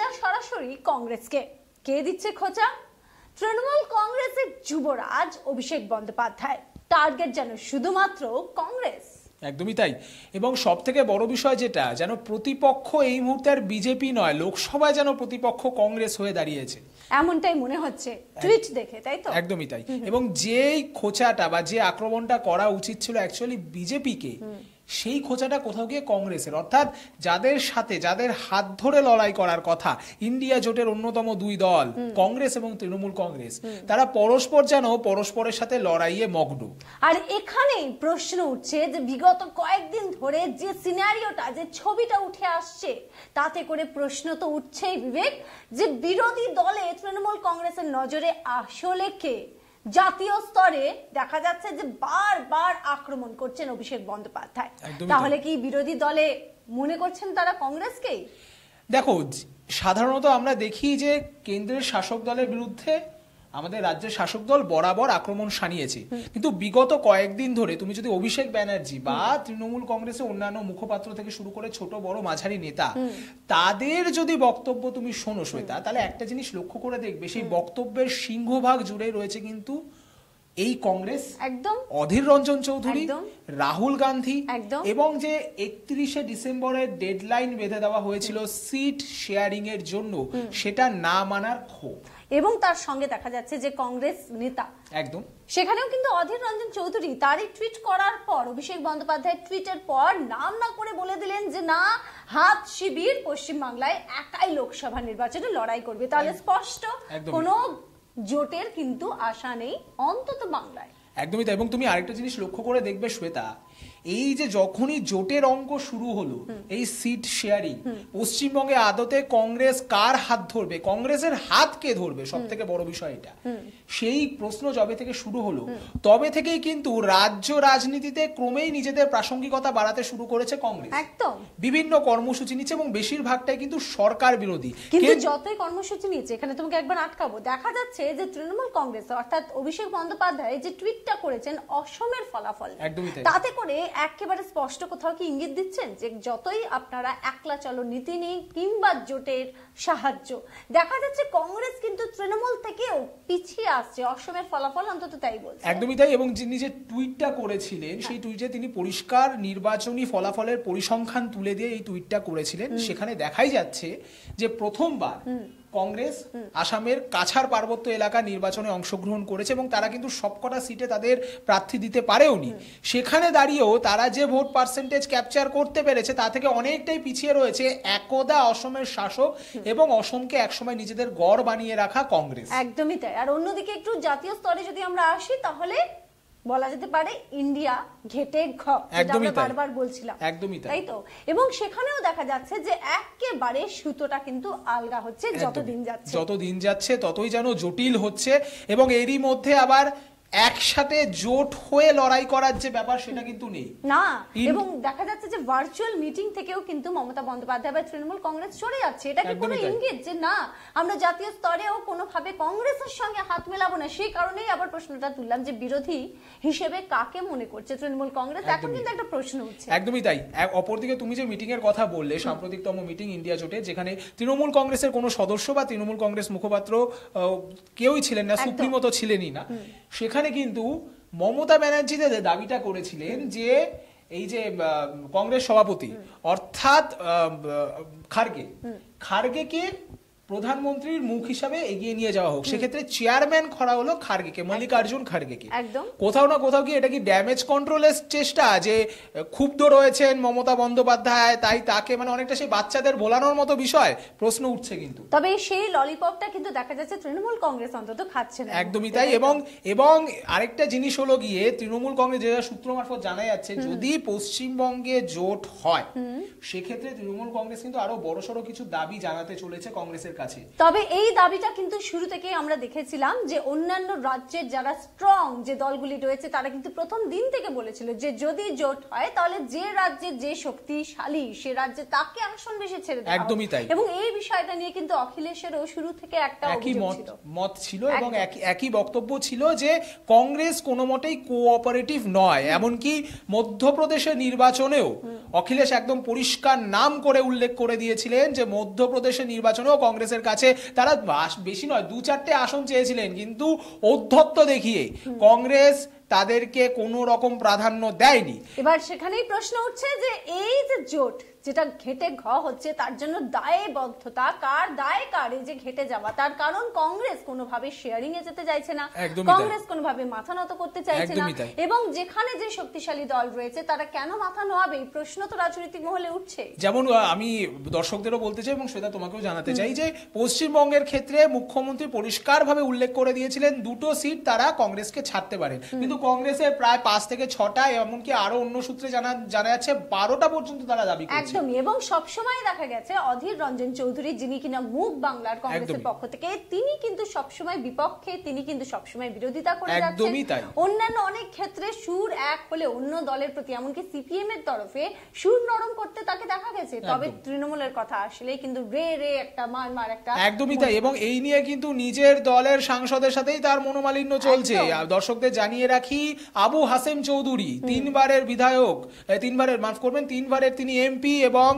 খোঁচা সরাসরি কংগ্রেসকে কে দিচ্ছে খোঁচা তৃণমূল কংগ্রেসের যুবরাজ অভিষেক বন্দ্যোপাধ্যায় টার্গেট যেন শুধুমাত্র কংগ্রেস একদমই তাই এবং সব থেকে বড় বিষয় যেটা যেন প্রতিপক্ষ এই মুহূর্তে আর বিজেপি নয় লোকসভায় যেন প্রতিপক্ষ কংগ্রেস হয়ে দাঁড়িয়েছে এমনটাই মনে হচ্ছে টুইট দেখে তাই তো একদমই তাই এবং যেই খোঁচাটা বা যে আক্রমণটা করা উচিত ছিল অ্যাকচুয়ালি বিজেপিকে সেই খোঁচাটা কোথাও গিয়ে কংগ্রেসের অর্থাৎ যাদের সাথে যাদের হাত ধরে লড়াই করার কথা ইন্ডিয়া জোটের অন্যতম দুই দল কংগ্রেস এবং তৃণমূল কংগ্রেস তারা পরস্পর যেন পরস্পরের সাথে লড়াইয়ে মগ্ন আর এখানেই প্রশ্ন উঠছে যে বিগত কয়েকদিন ধরে যে সিনারিওটা যে ছবিটা উঠে আসছে তাতে করে প্রশ্ন তো উঠছেই বিবেক যে বিরোধী দলে তৃণমূল কংগ্রেসের নজরে আসলে কে জাতীয় স্তরে দেখা যাচ্ছে যে বারবার আক্রমণ করছেন অভিষেক বন্দ্যোপাধ্যায় তাহলে কি বিরোধী দলে মনে করছেন তারা কংগ্রেসকে দেখো সাধারণত আমরা দেখি যে কেন্দ্রের শাসক দলের বিরুদ্ধে আমাদের রাজ্যের শাসক দল বরাবর আক্রমণ সানিয়েছে কিন্তু বিগত কয়েকদিন ধরে তুমি যদি অভিষেক ব্যানার্জি বা তৃণমূল কংগ্রেসের অন্যান্য মুখপাত্র থেকে শুরু করে ছোট বড় মাঝারি নেতা তাদের যদি বক্তব্য তুমি শোনো শ্বেতা তাহলে একটা জিনিস লক্ষ্য করে দেখবে সেই বক্তব্যের সিংহভাগ জুড়ে রয়েছে কিন্তু এই কংগ্রেস একদম অধীর রঞ্জন চৌধুরী রাহুল গান্ধী এবং যে একত্রিশে ডিসেম্বরের ডেডলাইন বেঁধে দেওয়া হয়েছিল সিট শেয়ারিং এর জন্য সেটা না মানার ক্ষোভ এবং তার সঙ্গে দেখা যাচ্ছে যে কংগ্রেস নেতা একদম সেখানেও কিন্তু অধীর রঞ্জন চৌধুরী তারই টুইট করার পর অভিষেক বন্দ্যোপাধ্যায় টুইটের পর নাম না করে বলে দিলেন যে না হাত শিবির পশ্চিমবাংলায় একাই লোকসভা নির্বাচনে লড়াই করবে তাহলে স্পষ্ট কোনো জোটের কিন্তু আশা নেই অন্তত বাংলায় একদমই তাই এবং তুমি আরেকটা জিনিস লক্ষ্য করে দেখবে শ্বেতা এই যে যখনই জোটের অঙ্ক শুরু হলো এই সিট শেয়ারিং পশ্চিমবঙ্গে আদতে কংগ্রেস কার হাত ধরবে কংগ্রেসের হাত কে ধরবে সব থেকে বড় বিষয় এটা সেই প্রশ্ন যবে থেকে শুরু হলো তবে থেকেই কিন্তু রাজ্য রাজনীতিতে ক্রমেই নিজেদের প্রাসঙ্গিকতা বাড়াতে শুরু করেছে কংগ্রেস একদম বিভিন্ন কর্মসূচি নিচ্ছে এবং বেশিরভাগটাই কিন্তু সরকার বিরোধী কিন্তু যতই কর্মসূচি নিচ্ছে এখানে তোমাকে একবার আটকাবো দেখা যাচ্ছে যে তৃণমূল কংগ্রেস অর্থাৎ অভিষেক বন্দ্যোপাধ্যায় যে টুইটটা করেছেন অসমের ফলাফল তাতে করে একেবারে স্পষ্ট কোথাও কি ইঙ্গিত দিচ্ছেন যে যতই আপনারা একলা চলো নীতি নেই কিংবা জোটের সাহায্য দেখা যাচ্ছে কংগ্রেস কিন্তু তৃণমূল থেকেও পিছিয়ে আসছে অসমের ফলাফল অন্তত তাই বলছে একদমই তাই এবং যিনি যে টুইটটা করেছিলেন হ্যাঁ। সেই টুইটে তিনি পরিষ্কার নির্বাচনী ফলাফলের পরিসংখ্যান তুলে দিয়ে এই টুইটটা করেছিলেন সেখানে দেখাই যাচ্ছে যে প্রথমবার কংগ্রেস আসামের কাছার পার্বত্য এলাকা নির্বাচনে অংশগ্রহণ করেছে এবং তারা কিন্তু সবকটা সিটে তাদের প্রার্থী দিতে পারেওনি সেখানে দাঁড়িয়েও তারা যে ভোট পার্সেন্টেজ ক্যাপচার করতে পেরেছে তা থেকে অনেকটাই পিছিয়ে রয়েছে একদা অসমের শাসক এবং অসমকে একসময় নিজেদের গড় বানিয়ে রাখা কংগ্রেস একদমই তাই আর অন্যদিকে একটু জাতীয় স্তরে যদি আমরা আসি তাহলে বলা যেতে পারে ইন্ডিয়া ঘেটে ঘ বারবার বলছিলাম একদমই তাই তো এবং সেখানেও দেখা যাচ্ছে যে একেবারে সুতোটা কিন্তু আলগা হচ্ছে যত দিন যাচ্ছে যত দিন যাচ্ছে ততই যেন জটিল হচ্ছে এবং এরই মধ্যে আবার একসাথে জোট হয়ে লড়াই করার যে ব্যাপার সেটা কিন্তু নেই না এবং দেখা যাচ্ছে যে ভার্চুয়াল মিটিং থেকেও কিন্তু মমতা বন্দ্যোপাধ্যায় বা তৃণমূল কংগ্রেস সরে যাচ্ছে এটা কি কোনো ইঙ্গিত যে না আমরা জাতীয় স্তরেও কোনোভাবে কংগ্রেসের সঙ্গে হাত মেলাবো না সেই কারণেই আবার প্রশ্নটা তুললাম যে বিরোধী হিসেবে কাকে মনে করছে তৃণমূল কংগ্রেস এখন কিন্তু একটা প্রশ্ন উঠছে একদমই তাই অপরদিকে তুমি যে মিটিং এর কথা বললে সাম্প্রতিকতম মিটিং ইন্ডিয়া জোটে যেখানে তৃণমূল কংগ্রেসের কোনো সদস্য বা তৃণমূল কংগ্রেস মুখপাত্র কেউই ছিলেন না সুপ্রিমত ছিলেনই না সেখানে সেখানে কিন্তু মমতা ব্যানার্জি দাবিটা করেছিলেন যে এই যে কংগ্রেস সভাপতি অর্থাৎ খার্গে খার্গেকে প্রধানমন্ত্রীর মুখ হিসাবে এগিয়ে নিয়ে যাওয়া হোক সেক্ষেত্রে চেয়ারম্যান খরা হলো খার্গেকে মল্লিকার্জুন খার্গেকে কোথাও না কোথাও কি এটা কি ড্যামেজ কন্ট্রোলের চেষ্টা যে ক্ষুব্ধ রয়েছেন মমতা বন্দ্যোপাধ্যায় তাই তাকে মানে অনেকটা সেই বাচ্চাদের ভোলানোর মতো বিষয় প্রশ্ন উঠছে কিন্তু তবে সেই ললিপপটা কিন্তু দেখা যাচ্ছে তৃণমূল কংগ্রেস অন্তত খাচ্ছে না একদমই তাই এবং এবং আরেকটা জিনিস হলো গিয়ে তৃণমূল কংগ্রেস যেটা সূত্র মারফত জানা যাচ্ছে যদি পশ্চিমবঙ্গে জোট হয় সেক্ষেত্রে তৃণমূল কংগ্রেস কিন্তু আরো বড়সড় কিছু দাবি জানাতে চলেছে কংগ্রেসের কাছে তবে এই দাবিটা কিন্তু শুরু থেকে আমরা দেখেছিলাম যে অন্যান্য রাজ্যের যারা স্ট্রং যে দলগুলি রয়েছে তারা কিন্তু প্রথম দিন থেকে বলেছিল যে যদি জোট হয় তাহলে যে রাজ্যে যে শক্তিশালী সে রাজ্যে তাকে আসন বেশি ছেড়ে দেয় একদমই তাই এবং এই বিষয়টা নিয়ে কিন্তু অখিলেশেরও শুরু থেকে একটা একই মত মত ছিল এবং একই বক্তব্য ছিল যে কংগ্রেস কোনো মতেই কোঅপারেটিভ নয় এমনকি মধ্যপ্রদেশের নির্বাচনেও অখিলেশ একদম পরিষ্কার নাম করে উল্লেখ করে দিয়েছিলেন যে মধ্যপ্রদেশের নির্বাচনেও কংগ্রেস কংগ্রেসের কাছে তারা বেশি নয় দু চারটে আসন চেয়েছিলেন কিন্তু অধ্যত্ত দেখিয়ে কংগ্রেস তাদেরকে কোনো রকম প্রাধান্য দেয়নি এবার সেখানেই প্রশ্ন উঠছে যে এই যে জোট যেটা ঘেটে ঘ হচ্ছে তার জন্য দায়বদ্ধতা কার দায় কার এই যে ঘেটে যাওয়া তার কারণ কংগ্রেস কোনোভাবে শেয়ারিং এ যেতে চাইছে না কংগ্রেস কোনোভাবে মাথা নত করতে চাইছে না এবং যেখানে যে শক্তিশালী দল রয়েছে তারা কেন মাথা নোয়াবে এই প্রশ্ন তো রাজনৈতিক মহলে উঠছে যেমন আমি দর্শকদেরও বলতে চাই এবং সেটা তোমাকেও জানাতে চাই যে পশ্চিমবঙ্গের ক্ষেত্রে মুখ্যমন্ত্রী পরিষ্কারভাবে উল্লেখ করে দিয়েছিলেন দুটো সিট তারা কংগ্রেসকে ছাড়তে পারে কিন্তু কংগ্রেসের প্রায় পাঁচ থেকে ছটা এমনকি আরো অন্য সূত্রে জানা জানা যাচ্ছে বারোটা পর্যন্ত তারা দাবি করছে একদমই এবং সবসময় দেখা গেছে অধীর রঞ্জন চৌধুরী যিনি কিনা মুখ বাংলার কংগ্রেসের পক্ষ থেকে তিনি কিন্তু সবসময় বিপক্ষে তিনি কিন্তু সবসময় বিরোধিতা করে যাচ্ছেন অন্যান্য অনেক ক্ষেত্রে সুর এক হলে অন্য দলের প্রতি এমনকি সিপিএম এর তরফে সুর নরম করতে তাকে দেখা গেছে তবে তৃণমূলের কথা আসলে কিন্তু রে রে একটা মার মার একটা একদমই তাই এবং এই নিয়ে কিন্তু নিজের দলের সাংসদের সাথেই তার মনোমালিন্য চলছে দর্শকদের জানিয়ে রাখি আবু হাসেম চৌধুরী তিনবারের বিধায়ক তিনবারের মাফ করবেন তিনবারের তিনি এমপি এবং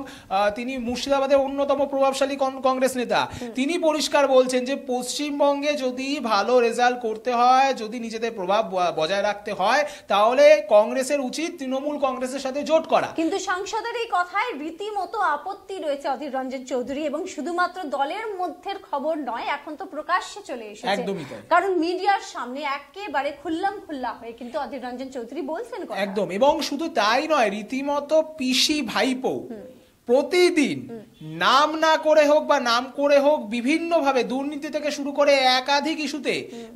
তিনি মুর্শিদাবাদের অন্যতম প্রভাবশালী কংগ্রেস নেতা তিনি পরিষ্কার বলছেন যে পশ্চিমবঙ্গে যদি ভালো রেজাল্ট করতে হয় যদি নিজেদের প্রভাব বজায় রাখতে হয় তাহলে কংগ্রেসের উচিত তৃণমূল কংগ্রেসের সাথে জোট করা কিন্তু সাংসদের এই কথায় রীতিমতো আপত্তি রয়েছে অধীর রঞ্জন চৌধুরী এবং শুধুমাত্র দলের মধ্যের খবর নয় এখন তো প্রকাশ্যে চলে এসেছে একদমই কারণ মিডিয়ার সামনে একেবারে খুল্লাম খুল্লা হয়ে কিন্তু অধীর রঞ্জন চৌধুরী বলছেন একদম এবং শুধু তাই নয় রীতিমতো পিসি ভাইপো প্রতিদিন নাম না করে হোক বা নাম করে হোক বিভিন্নভাবে দুর্নীতি থেকে শুরু করে একাধিক ইস্যুতে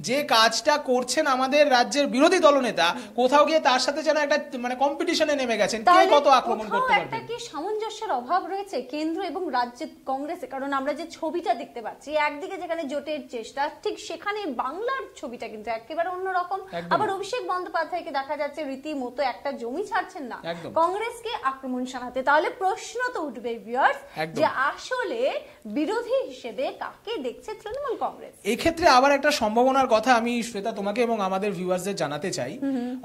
যে কাজটা করছেন আমাদের রাজ্যের বিরোধী দলনেতা কোথাও গিয়ে তার সাথে যেন একটা মানে কম্পিটিশনে নেমে গেছেন কে কত আক্রমণ করতে পারবে কি সামঞ্জস্যের অভাব রয়েছে কেন্দ্র এবং রাজ্য কংগ্রেসে কারণ আমরা যে ছবিটা দেখতে পাচ্ছি একদিকে যেখানে জোটের চেষ্টা ঠিক সেখানে বাংলার ছবিটা কিন্তু একেবারে অন্যরকম আবার অভিষেক বন্দ্যোপাধ্যায়কে দেখা যাচ্ছে রীতিমতো একটা জমি ছাড়ছেন না কংগ্রেসকে আক্রমণ শোনাতে তাহলে প্রশ্ন তো উঠবে ভিউয়ার্স যে আসলে বিরোধী হিসেবে কাকে দেখছে তৃণমূল কংগ্রেস এই ক্ষেত্রে আবার একটা সম্ভাবনার কথা আমি শ্বেতা তোমাকে এবং আমাদের জানাতে চাই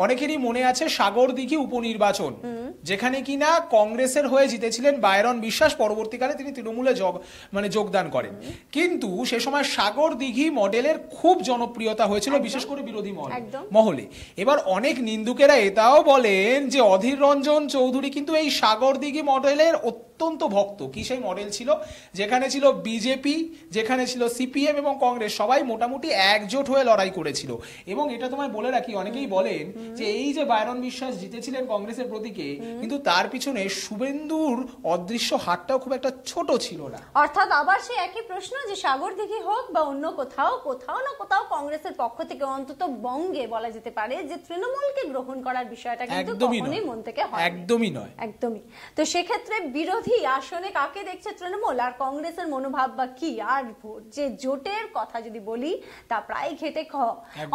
অনেকেরই মনে আছে সাগর দিঘি উপনির্বাচন যেখানে কিনা কংগ্রেসের হয়ে জিতেছিলেন বায়রন বিশ্বাস পরবর্তীকালে তিনি তৃণমূলে যোগ মানে যোগদান করেন কিন্তু সে সময় সাগর দিঘি মডেলের খুব জনপ্রিয়তা হয়েছিল বিশেষ করে বিরোধী মহলে এবার অনেক নিন্দুকেরা এটাও বলেন যে অধীর রঞ্জন চৌধুরী কিন্তু এই সাগর দিঘি মডেলের অত্যন্ত ভক্ত কি সেই মডেল ছিল যেখানে ছিল বিজেপি যেখানে ছিল সিপিএম এবং কংগ্রেস সবাই মোটামুটি একজোট হয়ে লড়াই করেছিল এবং এটা তোমায় বলে রাখি অনেকেই বলেন যে এই যে বায়রন বিশ্বাস জিতেছিলেন কংগ্রেসের প্রতীকে কিন্তু তার পিছনে শুভেন্দুর অদৃশ্য হাতটাও খুব একটা ছোট ছিল না অর্থাৎ আবার সেই একই প্রশ্ন যে সাগর দিঘি হোক বা অন্য কোথাও কোথাও না কোথাও কংগ্রেসের পক্ষ থেকে অন্তত বঙ্গে বলা যেতে পারে যে তৃণমূলকে গ্রহণ করার বিষয়টা কিন্তু মন থেকে হয় একদমই নয় একদমই তো সেক্ষেত্রে বিরোধী বিরোধী আসনে কাকে দেখছে তৃণমূল আর কংগ্রেসের মনোভাব বা কি আর যে জোটের কথা যদি বলি তা প্রায় ঘেটে খ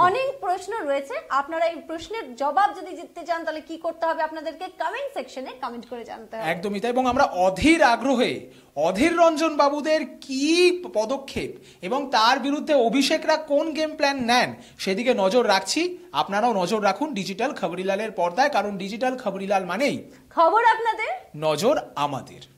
অনেক প্রশ্ন রয়েছে আপনারা এই প্রশ্নের জবাব যদি জিততে চান তাহলে কি করতে হবে আপনাদেরকে কমেন্ট সেকশনে কমেন্ট করে জানতে হবে একদমই তাই এবং আমরা অধীর আগ্রহে অধীর রঞ্জন বাবুদের কি পদক্ষেপ এবং তার বিরুদ্ধে অভিষেকরা কোন গেম প্ল্যান নেন সেদিকে নজর রাখছি আপনারাও নজর রাখুন ডিজিটাল খবরিলালের পর্দায় কারণ ডিজিটাল খবরিলাল মানেই খবর আপনাদের নজর আমাদের